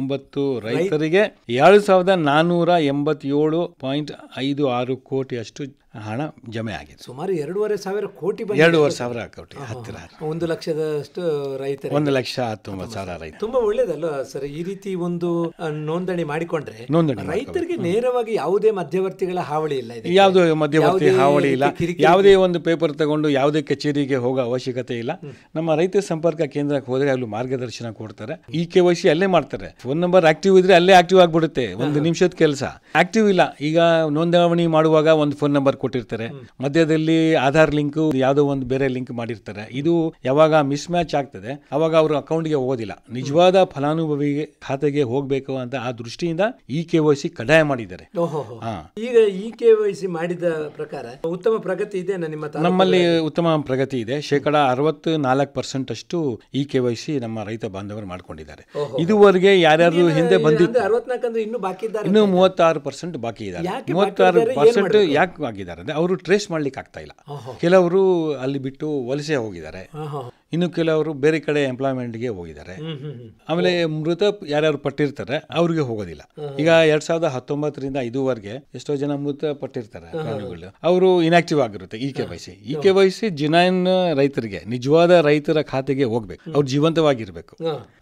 ಒಂಬತ್ತು ರೈತರಿಗೆ ಎರಡು ಸಾವಿರದ ನಾನೂರ ಎಂಬತ್ತೇಳು ಪಾಯಿಂಟ್ ಐದು ಆರು ಕೋಟಿ ಅಷ್ಟು ಹಣ ಜಮೆ ಆಗಿದೆ ಸುಮಾರು ಎರಡೂವರೆ ಸಾವಿರ ಕೋಟಿ ಎರಡೂವರೆ ಸಾವಿರ ಕೋಟಿ ಹತ್ತಿರ ಒಂದು ಲಕ್ಷದಷ್ಟು ರೈತರು ಒಂದು ಲಕ್ಷ ಹತ್ತೊಂಬತ್ತು ಸಾವಿರ ರೈತ ತುಂಬಾ ಒಳ್ಳೇದಲ್ಲ ಸರ್ ಈ ರೀತಿ ಒಂದು ನೋಂದಣಿ ಮಾಡಿಕೊಂಡ್ರೆ ನೋಂದಣಿ ರೈತರಿಗೆ ನೇರವಾಗಿ ಯಾವುದೇ ಮಧ್ಯವರ್ತಿಗಳ ಹಾವಳಿ ಇಲ್ಲ ಯಾವುದೇ ಮಧ್ಯವರ್ತಿ ಹಾವಳಿ ಇಲ್ಲ ಯಾವುದೇ ಒಂದು ಪೇಪರ್ ತಗೊಂಡು ಯಾವುದೇ ಕಚೇರಿಗೆ ಹೋಗೋ ಅವಶ್ಯಕತೆ ಇಲ್ಲ ನಮ್ಮ ರೈತ ಸಂಪರ್ಕ ಕೇಂದ್ರಕ್ಕೆ ಹೋದ್ರೆ ಅಲ್ಲಿ ಮಾರ್ಗದರ್ಶನ ಕೊಡ್ತಾರೆ ಈ ಕೆ ಅಲ್ಲೇ ಮಾಡ್ತಾರೆ ಫೋನ್ ನಂಬರ್ ಆಕ್ಟಿವ್ ಇದ್ರೆ ಅಲ್ಲೇ ಆಕ್ಟಿವ್ ಆಗಿಬಿಡುತ್ತೆ ಒಂದು ನಿಮಿಷದ ಕೆಲಸ ಆಕ್ಟಿವ್ ಇಲ್ಲ ಈಗ ನೋಂದಣಿ ಮಾಡುವಾಗ ಒಂದು ಫೋನ್ ನಂಬರ್ ಕೊಟ್ಟಿರ್ತಾರೆ ಮಧ್ಯದಲ್ಲಿ ಆಧಾರ್ ಲಿಂಕ್ ಯಾವುದೋ ಒಂದು ಬೇರೆ ಲಿಂಕ್ ಮಾಡಿರ್ತಾರೆ ಇದು ಯಾವಾಗ ಮಿಸ್ ಮ್ಯಾಚ್ ಆಗ್ತದೆ ಅವಾಗ ಅವರು ಅಕೌಂಟ್ಗೆ ಹೋಗೋದಿಲ್ಲ ನಿಜವಾದ ಫಲಾನುಭವಿ ಖಾತೆಗೆ ಹೋಗಬೇಕು ಅಂತ ಆ ದೃಷ್ಟಿಯಿಂದ ಇ ಕೆ ವೈ ಕಡ್ಡಾಯ ಮಾಡಿದ್ದಾರೆ ಈಗ ಕೆ ವೈ ಸಿ ಮಾಡಿದ ಪ್ರಕಾರ ಉತ್ತಮ ಪ್ರಗತಿ ಇದೆ ನಮ್ಮಲ್ಲಿ ಉತ್ತಮ ಪ್ರಗತಿ ಇದೆ ಶೇಕಡ ಅರವತ್ತು ನಾಲ್ಕು ಪರ್ಸೆಂಟ್ ಅಷ್ಟು ಇ ಕೆ ವೈ ಸಿ ನಮ್ಮ ರೈತ ಬಾಂಧವರು ಮಾಡಿಕೊಂಡಿದ್ದಾರೆ ಇದುವರೆಗೆ ಯಾರ್ಯಾರು ಹಿಂದೆ ಬಂದಿದ್ದು ಇನ್ನು ಮೂವತ್ತಾರು ಪರ್ಸೆಂಟ್ ಬಾಕಿ ಇದೆ ಮೂವತ್ತಾರು ಪರ್ಸೆಂಟ್ ಯಾಕೆ ಆಗಿದೆ ಅಂದರೆ ಅವರು ಟ್ರೇಸ್ ಮಾಡ್ಲಿಕ್ಕೆ ಆಗ್ತಾ ಇಲ್ಲ ಕೆಲವರು ಅಲ್ಲಿ ಬಿಟ್ಟು ವಲಸೆ ಹೋಗಿದ್ದಾರೆ ಇನ್ನು ಕೆಲವರು ಬೇರೆ ಕಡೆ ಎಂಪ್ಲಾಯ್ಮೆಂಟ್ಗೆ ಹೋಗಿದ್ದಾರೆ ಆಮೇಲೆ ಮೃತ ಯಾರ್ಯಾರು ಪಟ್ಟಿರ್ತಾರೆ ಅವ್ರಿಗೆ ಹೋಗೋದಿಲ್ಲ ಈಗ ಎರಡ್ ಸಾವಿರದ ಹತ್ತೊಂಬತ್ತರಿಂದ ಇದುವರೆಗೆ ಎಷ್ಟೋ ಜನ ಮೃತ ಪಟ್ಟಿರ್ತಾರೆ ಅವರು ಇನ್ಆಕ್ಟಿವ್ ಆಗಿರುತ್ತೆ e K Y C K ರೈತರಿಗೆ ನಿಜವಾದ ರೈತರ ಖಾತೆಗೆ ಹೋಗ್ಬೇಕು ಅವ್ರು ಜೀವಂತವಾಗಿರ್ಬೇಕು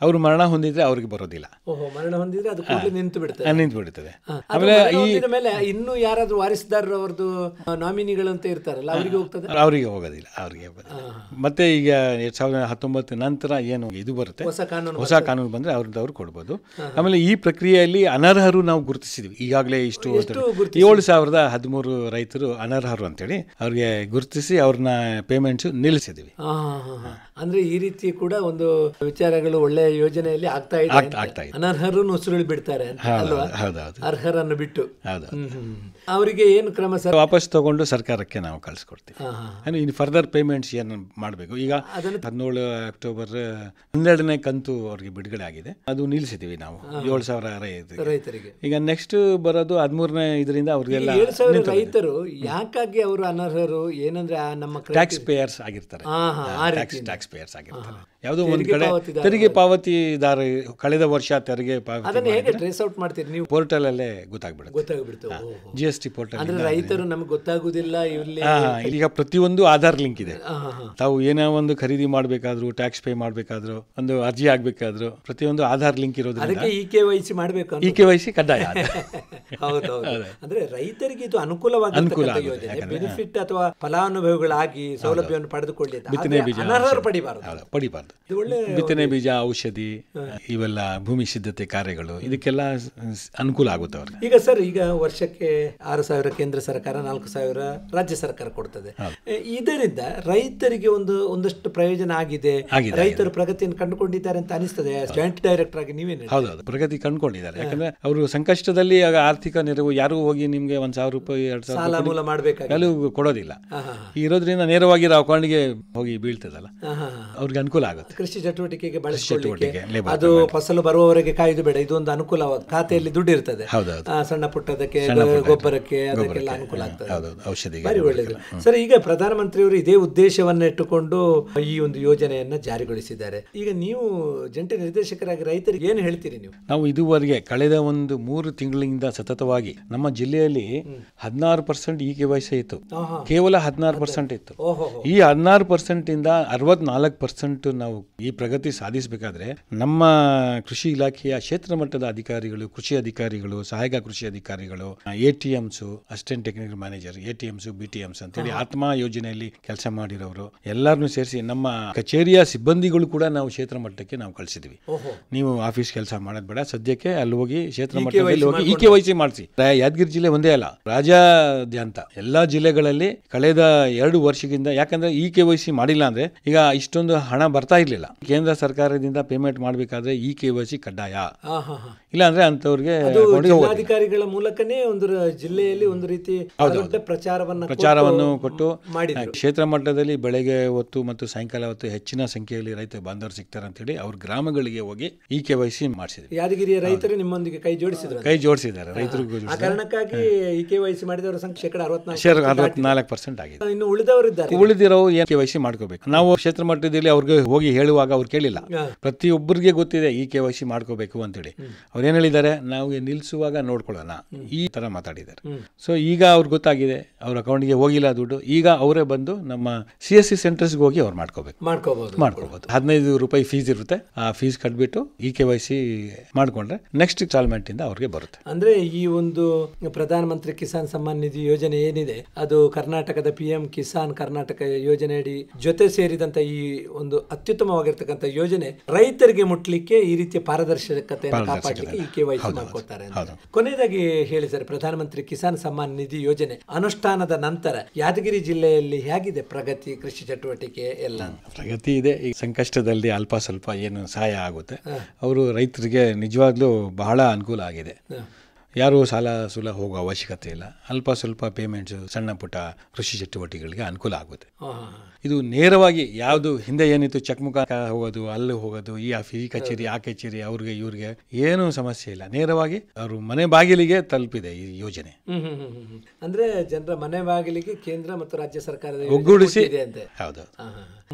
ಅವ್ರು ಮರಣ ಹೊಂದಿದ್ರೆ ಅವ್ರಿಗೆ ಬರೋದಿಲ್ಲ ನಿಂತು ಬಿಡುತ್ತದೆ ಆಮೇಲೆ ಇನ್ನು ಯಾರಾದ್ರೂ ವಾರಿಸ್ದಾರರು ಅವ್ರದ್ದು ನಾಮಿನಿಗಳಂತ ಇರ್ತಾರಲ್ಲ ಅವರಿಗೆ ಹೋಗ್ತದೆ ಅವರಿಗೆ ಹೋಗೋದಿಲ್ಲ ಅವರಿಗೆ ಮತ್ತೆ ಈಗ ಎರಡ್ ಸಾವಿರದ ಹತ್ತೊಂಬತ್ತು ನಂತರ ಏನು ಇದು ಬರುತ್ತೆ ಹೊಸ ಕಾನೂನು ಬಂದರೆ ಅವ್ರದ್ದು ಅವ್ರು ಕೊಡ್ಬೋದು ಆಮೇಲೆ ಈ ಪ್ರಕ್ರಿಯೆಯಲ್ಲಿ ಅನರ್ಹರು ನಾವು ಗುರುತಿಸಿದ್ವಿ ಈಗಾಗಲೇ ಇಷ್ಟು ಏಳು ಸಾವಿರದ ಹದಿಮೂರು ರೈತರು ಅನರ್ಹರು ಅಂತೇಳಿ ಅವ್ರಿಗೆ ಗುರುತಿಸಿ ಅವ್ರನ್ನ ಪೇಮೆಂಟ್ಸ್ ನಿಲ್ಲಿಸಿದ್ವಿ ಅಂದ್ರೆ ಈ ರೀತಿ ಕೂಡ ಒಂದು ವಿಚಾರಗಳು ಒಳ್ಳೆಯ ಯೋಜನೆಯಲ್ಲಿ ಆಗ್ತಾ ಇದೆ ಅನರ್ಹರನ್ನು ಉಸಿರುಳಿ ಬಿಡ್ತಾರೆ ಅಲ್ವಾ ಅರ್ಹರನ್ನು ಬಿಟ್ಟು ಅವರಿಗೆ ಏನು ಕ್ರಮ ಸರ್ ವಾಪಸ್ ತಗೊಂಡು ಸರ್ಕಾರಕ್ಕೆ ನಾವು ಕಳಿಸ್ಕೊಡ್ತೀವಿ ಇನ್ ಇನ್ನು ಫರ್ದರ್ ಪೇಮೆಂಟ್ಸ್ ಏನು ಮಾಡಬೇಕು ಈಗ ಹದಿನೇಳು ಅಕ್ಟೋಬರ್ ಹನ್ನೆರಡನೇ ಕಂತು ಅವ್ರಿಗೆ ಬಿಡುಗಡೆ ಆಗಿದೆ ಅದು ನಿಲ್ಲಿಸಿದೀವಿ ನಾವು ಏಳು ಸಾವಿರ ರೈತರಿಗೆ ಈಗ ನೆಕ್ಸ್ಟ್ ಬರೋದು ಹದಿಮೂರನೇ ಇದರಿಂದ ಅವ್ರಿಗೆಲ್ಲ ರೈತರು ಯಾಕಾಗಿ ಅವರು ಅನರ್ಹರು ಏನಂದ್ರೆ ನಮ್ಮ ಟ್ಯಾಕ್ಸ್ ಪೇಯರ್ಸ್ ಆಗಿರ್ತಾರೆ ಟ್ಯಾಕ್ಸ್ Shakespeare, Shakespeare. ಯಾವುದೋ ಒಂದು ಕಡೆ ತೆರಿಗೆ ಪಾವತಿದಾರ ಕಳೆದ ವರ್ಷ ತೆರಿಗೆ ಅದನ್ನ ಹೇಗೆ ಟ್ರೇಸ್ ಔಟ್ ಮಾಡ್ತೀರಿ ನೀವು ಪೋರ್ಟಲ್ ಅಲ್ಲೇ ಗೊತ್ತಾಗ್ಬಿಡುತ್ತೆ ಗೊತ್ತಾಗ್ಬಿಡುತ್ತೆ ಜಿ ಎಸ್ ಟಿ ಪೋರ್ಟಲ್ ಅಂದ್ರೆ ರೈತರು ನಮ್ಗೆ ಗೊತ್ತಾಗುದಿಲ್ಲ ಇಲ್ಲಿ ಈಗ ಪ್ರತಿಯೊಂದು ಆಧಾರ್ ಲಿಂಕ್ ಇದೆ ತಾವು ಏನೋ ಒಂದು ಖರೀದಿ ಮಾಡಬೇಕಾದ್ರು ಟ್ಯಾಕ್ಸ್ ಪೇ ಮಾಡ್ಬೇಕಾದ್ರು ಒಂದು ಅರ್ಜಿ ಆಗ್ಬೇಕಾದ್ರು ಪ್ರತಿಯೊಂದು ಆಧಾರ್ ಲಿಂಕ್ ಇರೋದು ಅದಕ್ಕೆ ಈ ಕೆ ವೈ ಸಿ ಮಾಡಬೇಕು ಇ ಕೆ ವೈ ಸಿ ಕಡ್ಡಾಯ ಅಂದ್ರೆ ರೈತರಿಗೆ ಇದು ಅನುಕೂಲವಾಗಿ ಅನುಕೂಲ ಬೆನಿಫಿಟ್ ಅಥವಾ ಫಲಾನುಭವಿಗಳಾಗಿ ಸೌಲಭ್ಯವನ್ನು ಪಡೆದುಕೊಳ್ಳಿ ಅನರ್ಹರು ಪಡಿಬಾರದು ಪಡಿಬಾರದು ಒಳ್ಳೆ ಬಿತ್ತನೆ ಬೀಜ ಔಷಧಿ ಇವೆಲ್ಲ ಭೂಮಿ ಸಿದ್ಧತೆ ಕಾರ್ಯಗಳು ಇದಕ್ಕೆಲ್ಲ ಅನುಕೂಲ ಆಗುತ್ತೆ ಅವ್ರಿಗೆ ಈಗ ಸರ್ ಈಗ ವರ್ಷಕ್ಕೆ ಆರು ಸಾವಿರ ಕೇಂದ್ರ ಸರ್ಕಾರ ನಾಲ್ಕು ಸಾವಿರ ರಾಜ್ಯ ಸರ್ಕಾರ ಕೊಡ್ತದೆ ಇದರಿಂದ ರೈತರಿಗೆ ಒಂದು ಒಂದಷ್ಟು ಪ್ರಯೋಜನ ಆಗಿದೆ ರೈತರು ಪ್ರಗತಿಯನ್ನು ಕಂಡುಕೊಂಡಿದ್ದಾರೆ ಅಂತ ಅನಿಸ್ತದೆ ಜಾಯಿಂಟ್ ಡೈರೆಕ್ಟರ್ ಆಗಿ ನೀವೇನು ಹೌದೌದು ಪ್ರಗತಿ ಕಂಡುಕೊಂಡಿದ್ದಾರೆ ಯಾಕಂದ್ರೆ ಅವರು ಸಂಕಷ್ಟದಲ್ಲಿ ಆರ್ಥಿಕ ನೆರವು ಯಾರಿಗೂ ಹೋಗಿ ನಿಮ್ಗೆ ಒಂದ್ ಸಾವಿರ ರೂಪಾಯಿ ಎರಡ್ ಸಾವಿರ ಮಾಡಬೇಕಾಗಿ ಕೊಡೋದಿಲ್ಲ ಇರೋದ್ರಿಂದ ನೇರವಾಗಿ ಅಕೌಂಟ್ಗೆ ಹೋಗಿ ಬೀಳ್ತದಲ್ಲ ಅವ್ರಿಗೆ ಅನುಕೂಲ ಆಗುತ್ತೆ ಆಗುತ್ತೆ ಕೃಷಿ ಚಟುವಟಿಕೆಗೆ ಬಳಸಿಕೊಳ್ಳಿಕ್ಕೆ ಅದು ಫಸಲು ಬರುವವರೆಗೆ ಕಾಯ್ದು ಬೇಡ ಇದೊಂದು ಅನುಕೂಲ ಖಾತೆಯಲ್ಲಿ ದುಡ್ಡು ಇರ್ತದೆ ಸಣ್ಣ ಪುಟ್ಟದಕ್ಕೆ ಗೊಬ್ಬರಕ್ಕೆ ಅದಕ್ಕೆಲ್ಲ ಅನುಕೂಲ ಆಗ್ತದೆ ಔಷಧಿ ಒಳ್ಳೆಯದು ಸರ್ ಈಗ ಪ್ರಧಾನಮಂತ್ರಿಯವರು ಇದೇ ಇಟ್ಟುಕೊಂಡು ಈ ಒಂದು ಯೋಜನೆಯನ್ನ ಜಾರಿಗೊಳಿಸಿದ್ದಾರೆ ಈಗ ನೀವು ಜಂಟಿ ನಿರ್ದೇಶಕರಾಗಿ ರೈತರಿಗೆ ಏನು ಹೇಳ್ತೀರಿ ನೀವು ನಾವು ಇದುವರೆಗೆ ಕಳೆದ ಒಂದು ಮೂರು ತಿಂಗಳಿಂದ ಸತತವಾಗಿ ನಮ್ಮ ಜಿಲ್ಲೆಯಲ್ಲಿ ಹದಿನಾರು ಪರ್ಸೆಂಟ್ ಈ ಕೆವೈಸಿ ಇತ್ತು ಕೇವಲ ಹದಿನಾರು ಪರ್ಸೆಂಟ್ ಇತ್ತು ಈ ಹದಿನಾರು ಪರ್ಸೆಂಟ್ ಇಂದ ಅರವತ್ನಾಲ್ಕು ಪರ್ಸೆಂಟ್ ನಾವು ಈ ಪ್ರಗತಿ ಸಾಧಿಸಬೇಕಾದ್ರೆ ನಮ್ಮ ಕೃಷಿ ಇಲಾಖೆಯ ಕ್ಷೇತ್ರ ಮಟ್ಟದ ಅಧಿಕಾರಿಗಳು ಕೃಷಿ ಅಧಿಕಾರಿಗಳು ಸಹಾಯಕ ಕೃಷಿ ಅಧಿಕಾರಿಗಳು A T assistant technical manager A T ಅಂತ ಬಿ ಟಿ ಎಂಸ್ ಆತ್ಮ ಯೋಜನೆಯಲ್ಲಿ ಕೆಲಸ ಮಾಡಿರೋರು ಎಲ್ಲರನ್ನೂ ಸೇರಿಸಿ ನಮ್ಮ ಕಚೇರಿಯ ಸಿಬ್ಬಂದಿಗಳು ಕೂಡ ನಾವು ಕ್ಷೇತ್ರ ಮಟ್ಟಕ್ಕೆ ನಾವು ಕಳಿಸಿದ್ವಿ ನೀವು ಆಫೀಸ್ ಕೆಲಸ ಮಾಡೋದು ಬೇಡ ಸದ್ಯಕ್ಕೆ ಅಲ್ಲಿ ಹೋಗಿ ಕ್ಷೇತ್ರ ಮಟ್ಟದಲ್ಲಿ ಹೋಗಿ ಇ ಕೆ ವೈಸಿ ಮಾಡಿಸಿ ಯಾದಗಿರಿ ಜಿಲ್ಲೆ ಒಂದೇ ಅಲ್ಲ ರಾಜಾದ್ಯಂತ ಎಲ್ಲಾ ಜಿಲ್ಲೆಗಳಲ್ಲಿ ಕಳೆದ ಎರಡು ವರ್ಷದಿಂದ ಯಾಕಂದ್ರೆ ಇ ಕೆ ವೈಸಿ ಮಾಡಿಲ್ಲ ಅಂದ್ರೆ ಈಗ ಇಷ್ಟೊಂದು ಹಣ ಬರ್ತಾ ಇರಲಿಲ್ಲ ಕೇಂದ್ರ ಸರ್ಕಾರದಿಂದ ಪೇಮೆಂಟ್ ಮಾಡಬೇಕಾದ್ರೆ ಇ ಕೆ ವೈ ಸಿ ಕಡ್ಡಾಯ ಅಂದ್ರೆ ಅಂತವ್ರಿಗೆ ಅಧಿಕಾರಿಗಳ ಮೂಲಕನೇ ಒಂದು ಜಿಲ್ಲೆಯಲ್ಲಿ ಒಂದು ರೀತಿ ಪ್ರಚಾರವನ್ನು ಪ್ರಚಾರವನ್ನು ಕೊಟ್ಟು ಕ್ಷೇತ್ರ ಮಟ್ಟದಲ್ಲಿ ಬೆಳಗ್ಗೆ ಹೊತ್ತು ಮತ್ತು ಸಾಯಂಕಾಲ ಹೊತ್ತು ಹೆಚ್ಚಿನ ಸಂಖ್ಯೆಯಲ್ಲಿ ರೈತ ಬಾಂಧವರು ಸಿಗ್ತಾರೆ ಅಂತ ಹೇಳಿ ಅವ್ರ ಗ್ರಾಮಗಳಿಗೆ ಹೋಗಿ ಇ ಕೆ ವೈ ಸಿ ಮಾಡಿಸಿದ್ರು ಯಾದಗಿರಿಯ ರೈತರು ನಿಮ್ಮೊಂದಿಗೆ ಕೈ ಜೋಡಿಸಿದ್ರು ಕೈ ಜೋಡಿಸಿದ್ದಾರೆ ರೈತರಿಗೂ ಕಾರಣಕ್ಕಾಗಿ ಇ ಕೆ ವೈ ಸಿ ಮಾಡಿದವರ ಸಂಖ್ಯೆ ಶೇಕಡ ಅರವತ್ನಾಲ್ಕು ಪರ್ಸೆಂಟ್ ಆಗಿದೆ ಇನ್ನು ಉಳಿದವರು ಉಳಿದಿರೋ ಎ ಕೆ ವೈ ಸಿ ಮಾಡ್ಕೋಬೇಕು ನಾವು ಕ್ಷೇತ್ರ ಮಟ್ಟದಲ್ಲಿ ಅವ್ರಿಗೆ ಹೋಗಿ ಹೇಳುವಾಗ ಅವ್ರು ಕೇಳಿಲ್ಲ ಪ್ರತಿಯೊಬ್ಬರಿಗೆ ಗೊತ್ತಿದೆ ಈ ಕೆ ವೈ ಸಿ ಮಾಡ್ಕೋಬೇಕು ಅಂತೇಳಿ ಅವ್ರು ಏನು ಹೇಳಿದ್ದಾರೆ ನಾವು ನಿಲ್ಲಿಸುವಾಗ ನೋಡ್ಕೊಳ್ಳೋಣ ಈ ಥರ ಮಾತಾಡಿದ್ದಾರೆ ಸೊ ಈಗ ಅವ್ರಿಗೆ ಗೊತ್ತಾಗಿದೆ ಅವ್ರ ಅಕೌಂಟ್ಗೆ ಹೋಗಿಲ್ಲ ದುಡ್ಡು ಈಗ ಅವರೇ ಬಂದು ನಮ್ಮ ಸಿ ಎಸ್ ಸಿ ಸೆಂಟರ್ಸ್ಗೆ ಹೋಗಿ ಅವ್ರು ಮಾಡ್ಕೋಬೇಕು ಮಾಡ್ಕೋಬೋದು ಮಾಡ್ಕೋಬೋದು ಹದಿನೈದು ರೂಪಾಯಿ ಫೀಸ್ ಇರುತ್ತೆ ಆ ಫೀಸ್ ಕಟ್ಬಿಟ್ಟು ಈ ಕೆ ವೈ ಸಿ ಮಾಡ್ಕೊಂಡ್ರೆ ನೆಕ್ಸ್ಟ್ ಇನ್ಸ್ಟಾಲ್ಮೆಂಟ್ ಇಂದ ಅವ್ರಿಗೆ ಬರುತ್ತೆ ಅಂದ್ರೆ ಈ ಒಂದು ಪ್ರಧಾನ ಮಂತ್ರಿ ಕಿಸಾನ್ ಸಮ್ಮಾನ್ ನಿಧಿ ಯೋಜನೆ ಏನಿದೆ ಅದು ಕರ್ನಾಟಕದ ಪಿ ಎಂ ಕಿಸಾನ್ ಕರ್ನಾಟಕ ಯೋಜನೆ ಅಡಿ ಜೊತೆ ಸೇರಿದಂತ ಈ ಒಂದು ಅತ್ಯುತ್ತಮ ಅತ್ಯುತ್ತಮವಾಗಿರ್ತಕ್ಕಂಥ ಯೋಜನೆ ರೈತರಿಗೆ ಮುಟ್ಲಿಕ್ಕೆ ಈ ರೀತಿಯ ಪಾರದರ್ಶಕತೆಯನ್ನು ಕಾಪಾಡಲಿಕ್ಕೆ ಈ ಕೆ ವೈ ಕೊನೆಯದಾಗಿ ಹೇಳಿ ಸರ್ ಪ್ರಧಾನಮಂತ್ರಿ ಕಿಸಾನ್ ಸಮ್ಮಾನ್ ನಿಧಿ ಯೋಜನೆ ಅನುಷ್ಠಾನದ ನಂತರ ಯಾದಗಿರಿ ಜಿಲ್ಲೆಯಲ್ಲಿ ಹೇಗಿದೆ ಪ್ರಗತಿ ಕೃಷಿ ಚಟುವಟಿಕೆ ಎಲ್ಲ ಪ್ರಗತಿ ಇದೆ ಈ ಸಂಕಷ್ಟದಲ್ಲಿ ಅಲ್ಪ ಸ್ವಲ್ಪ ಏನು ಸಹಾಯ ಆಗುತ್ತೆ ಅವರು ರೈತರಿಗೆ ನಿಜವಾಗ್ಲೂ ಬಹಳ ಅನುಕೂಲ ಆಗಿದೆ ಯಾರು ಸಾಲ ಸುಲ ಹೋಗೋ ಅವಶ್ಯಕತೆ ಇಲ್ಲ ಅಲ್ಪ ಸ್ವಲ್ಪ ಪೇಮೆಂಟ್ಸ್ ಸಣ್ಣ ಪುಟ್ಟ ಕೃಷಿ ಚಟುವಟಿಕೆಗಳಿಗೆ ಅನುಕೂಲ ಆಗುತ್ತೆ ಇದು ನೇರವಾಗಿ ಯಾವುದು ಹಿಂದೆ ಏನಿತ್ತು ಚಕ್ಮುಖ ಹೋಗೋದು ಅಲ್ಲಿ ಹೋಗೋದು ಈ ಈ ಕಚೇರಿ ಆ ಕಚೇರಿ ಅವ್ರಿಗೆ ಇವ್ರಿಗೆ ಏನು ಸಮಸ್ಯೆ ಇಲ್ಲ ನೇರವಾಗಿ ಅವರು ಮನೆ ಬಾಗಿಲಿಗೆ ತಲುಪಿದೆ ಈ ಯೋಜನೆ ಅಂದ್ರೆ ಜನರ ಮನೆ ಬಾಗಿಲಿಗೆ ಕೇಂದ್ರ ಮತ್ತು ರಾಜ್ಯ ಸರ್ಕಾರದ ಒಗ್ಗೂಡಿಸಿ ಹೌದು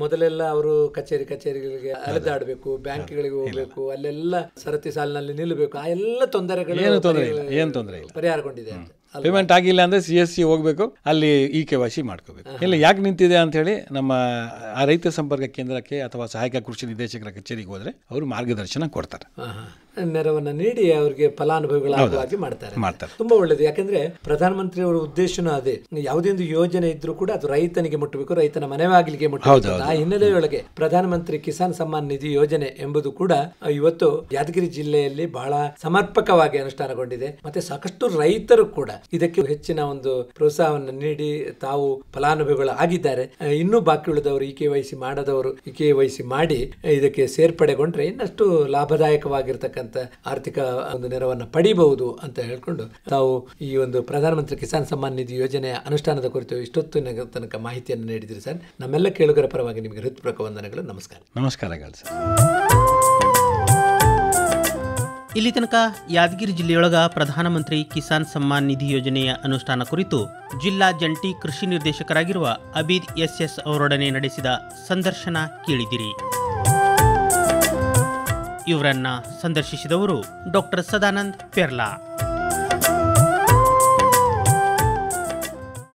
ಮೊದಲೆಲ್ಲ ಅವರು ಕಚೇರಿ ಕಚೇರಿಗಳಿಗೆ ಅಲೆದಾಡಬೇಕು ಬ್ಯಾಂಕ್ಗಳಿಗೆ ಹೋಗ್ಬೇಕು ಅಲ್ಲೆಲ್ಲ ಸರತಿ ಸಾಲಿನಲ್ಲಿ ನಿಲ್ಲಬೇಕು ಆ ಎಲ್ಲ ತೊಂದರೆಗಳು ಏನು ತೊಂದರೆ ಇಲ್ಲ ಏನು ತೊಂದರೆ ಇಲ್ಲ ಪರಿಹಾರಗೊಂಡಿದೆ ಪೇಮೆಂಟ್ ಆಗಿಲ್ಲ ಅಂದ್ರೆ ಸಿ ಎಸ್ ಸಿ ಹೋಗ್ಬೇಕು ಅಲ್ಲಿ ಇ e ಕೆ ಮಾಡ್ಕೋಬೇಕು ಇಲ್ಲ ಯಾಕೆ ನಿಂತಿದೆ ಅಂತ ಹೇಳಿ ನಮ್ಮ ಆ ರೈತ ಸಂಪರ್ಕ ಕೇಂದ್ರಕ್ಕೆ ಅಥವಾ ಸಹಾಯಕ ಕೃಷಿ ನಿರ್ದೇಶಕರ ಕಚೇರಿಗೆ ಹೋದ್ರೆ ಅವರು ಮಾರ್ಗದರ್ಶನ ಕೊಡ್ತಾರೆ ನೆರವನ್ನು ನೀಡಿ ಅವರಿಗೆ ಫಲಾನುಭವಿಗಳಾಗಿ ಮಾಡ್ತಾರೆ ಮಾಡ್ತಾರೆ ತುಂಬಾ ಒಳ್ಳೇದು ಯಾಕಂದ್ರೆ ಪ್ರಧಾನಮಂತ್ರಿ ಅವರ ಉದ್ದೇಶನೂ ಅದೇ ಯಾವುದೇ ಒಂದು ಯೋಜನೆ ಇದ್ರೂ ಕೂಡ ಅದು ರೈತನಿಗೆ ಮುಟ್ಟಬೇಕು ರೈತನ ಮನೆವಾಗಿಲಿಗೆ ಮುಟ್ಟಬೇಕು ಆ ಹಿನ್ನೆಲೆಯೊಳಗೆ ಪ್ರಧಾನ ಮಂತ್ರಿ ಕಿಸಾನ್ ಸಮ್ಮಾನ್ ನಿಧಿ ಯೋಜನೆ ಎಂಬುದು ಕೂಡ ಇವತ್ತು ಯಾದಗಿರಿ ಜಿಲ್ಲೆಯಲ್ಲಿ ಬಹಳ ಸಮರ್ಪಕವಾಗಿ ಅನುಷ್ಠಾನಗೊಂಡಿದೆ ಮತ್ತೆ ಸಾಕಷ್ಟು ರೈತರು ಕೂಡ ಇದಕ್ಕೆ ಹೆಚ್ಚಿನ ಒಂದು ಪ್ರೋತ್ಸಾಹವನ್ನು ನೀಡಿ ತಾವು ಫಲಾನುಭವಿಗಳು ಆಗಿದ್ದಾರೆ ಇನ್ನೂ ಬಾಕಿ ಉಳಿದವರು ಇ ಕೆ ವೈ ಮಾಡದವರು ಇ ಕೆ ವೈ ಮಾಡಿ ಇದಕ್ಕೆ ಸೇರ್ಪಡೆಗೊಂಡ್ರೆ ಇನ್ನಷ್ಟು ಲಾಭದಾಯಕವಾಗಿರ್ತಕ್ಕಂಥ ಅಂತ ಆರ್ಥಿಕ ಒಂದು ನೆರವನ್ನು ಪಡಿಬಹುದು ಅಂತ ಹೇಳ್ಕೊಂಡು ತಾವು ಈ ಒಂದು ಪ್ರಧಾನಮಂತ್ರಿ ಕಿಸಾನ್ ಸಮ್ಮಾನ್ ನಿಧಿ ಯೋಜನೆಯ ಅನುಷ್ಠಾನದ ಕುರಿತು ಇಷ್ಟೊತ್ತು ತನಕ ಮಾಹಿತಿಯನ್ನು ನೀಡಿದ್ರಿ ಸರ್ ನಮ್ಮೆಲ್ಲ ಕೇಳುಗರ ಪರವಾಗಿ ನಿಮಗೆ ಹೃತ್ಪೂರ್ವಕ ವಂದನೆಗಳು ನಮಸ್ಕಾರ ನಮಸ್ಕಾರಗಳು ಸರ್ ಇಲ್ಲಿ ತನಕ ಯಾದಗಿರಿ ಜಿಲ್ಲೆಯೊಳಗ ಪ್ರಧಾನಮಂತ್ರಿ ಕಿಸಾನ್ ಸಮ್ಮಾನ್ ನಿಧಿ ಯೋಜನೆಯ ಅನುಷ್ಠಾನ ಕುರಿತು ಜಿಲ್ಲಾ ಜಂಟಿ ಕೃಷಿ ನಿರ್ದೇಶಕರಾಗಿರುವ ಅಬೀದ್ ಎಸ್ ಎಸ್ ಅವರೊಡನೆ ನಡೆಸಿದ ಸಂದರ್ಶನ ಕೇಳಿದಿರಿ ಇವರನ್ನ ಸಂದರ್ಶಿಸಿದವರು ಡಾಕ್ಟರ್ ಸದಾನಂದ್ ಪೆರ್ಲಾ